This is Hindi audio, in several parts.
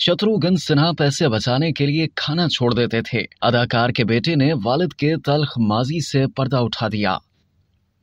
शत्रुघ्न सिन्हा पैसे बचाने के लिए खाना छोड़ देते थे अदाकार के बेटे ने वालिद के तलख माजी से पर्दा उठा दिया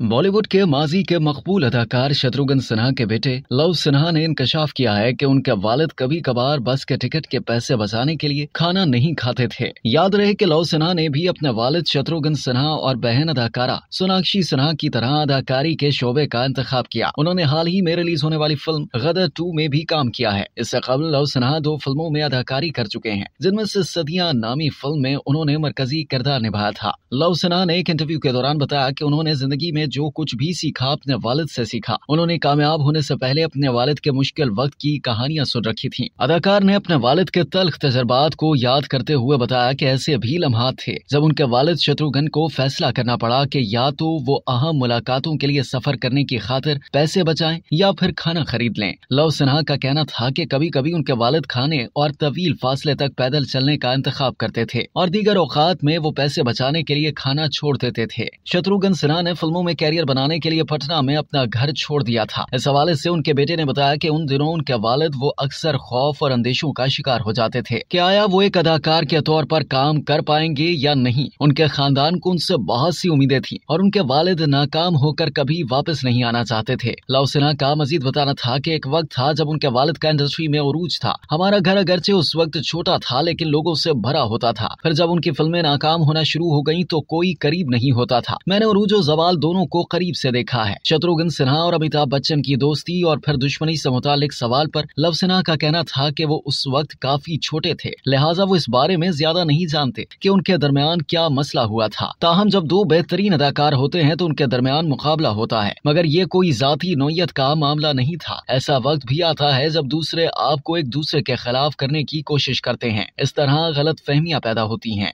बॉलीवुड के माजी के मकबूल अदाकार शत्रुघ्न सिन्हा के बेटे लव सिन्हा ने इंकशाफ किया है कि उनके वालिद कभी कभार बस के टिकट के पैसे बचाने के लिए खाना नहीं खाते थे याद रहे कि लव सिन्हा ने भी अपने वालिद शत्रुघ्न सिन्हा और बहन अदाकारा सोनाक्षी सिन्हा की तरह अदाकारी के शोबे का इंतखाब किया उन्होंने हाल ही में रिलीज होने वाली फिल्म गदर टू में भी काम किया है इससे कबल लव सिन्हा दो फिल्मों में अदाकारी कर चुके हैं जिनमें से सदिया नामी फिल्म में उन्होंने मरकजी किरदार निभाया था लव सिन्हा ने एक इंटरव्यू के दौरान बताया की उन्होंने जिंदगी में ने जो कुछ भी सीखा अपने वालिद से सीखा उन्होंने कामयाब होने से पहले अपने वालिद के मुश्किल वक्त की कहानियां सुन रखी थी अदाकार ने अपने वालिद के तल्ख तजर्बात को याद करते हुए बताया की ऐसे भी लम्हात थे जब उनके वालिद शत्रुघ्न को फैसला करना पड़ा की या तो वो अहम मुलाकातों के लिए सफर करने की खातिर पैसे बचाए या फिर खाना खरीद लें लव सिन्हा का कहना था कि कभी कभी उनके वालिद खाने और तवील फासले तक पैदल चलने का इंतखब करते थे और दीगर औकात में वो पैसे बचाने के लिए खाना छोड़ देते थे शत्रुघ्न सिन्हा ने फिल्मों में में कैरियर बनाने के लिए पटना में अपना घर छोड़ दिया था इस हवाले से उनके बेटे ने बताया कि उन दिनों उनके वालिद वो अक्सर खौफ और अंदेशों का शिकार हो जाते थे कि आया वो एक अदाकार के तौर पर काम कर पाएंगे या नहीं उनके खानदान को उनसे बहुत सी उम्मीदें थी और उनके वालिद नाकाम होकर कभी वापस नहीं आना चाहते थे लव सिन्हा का मजीद बताना था की एक वक्त था जब उनके वालिद का इंडस्ट्री में उरूज था हमारा घर अगरचे उस वक्त छोटा था लेकिन लोगों से भरा होता था फिर जब उनकी फिल्में नाकाम होना शुरू हो गई तो कोई करीब नहीं होता था मैंने उरूज और जवाल दोनों दोनों को करीब से देखा है शत्रुघ्न सिन्हा और अमिताभ बच्चन की दोस्ती और फिर दुश्मनी से मुतालिक सवाल पर लव सिन्हा का कहना था कि वो उस वक्त काफी छोटे थे लिहाजा वो इस बारे में ज्यादा नहीं जानते कि उनके दरमियान क्या मसला हुआ था ताहम जब दो बेहतरीन अदाकार होते हैं तो उनके दरमियान मुकाबला होता है मगर ये कोई जाती नोयत का मामला नहीं था ऐसा वक्त भी आता है जब दूसरे आपको एक दूसरे के खिलाफ करने की कोशिश करते हैं इस तरह गलत फहमियाँ पैदा होती हैं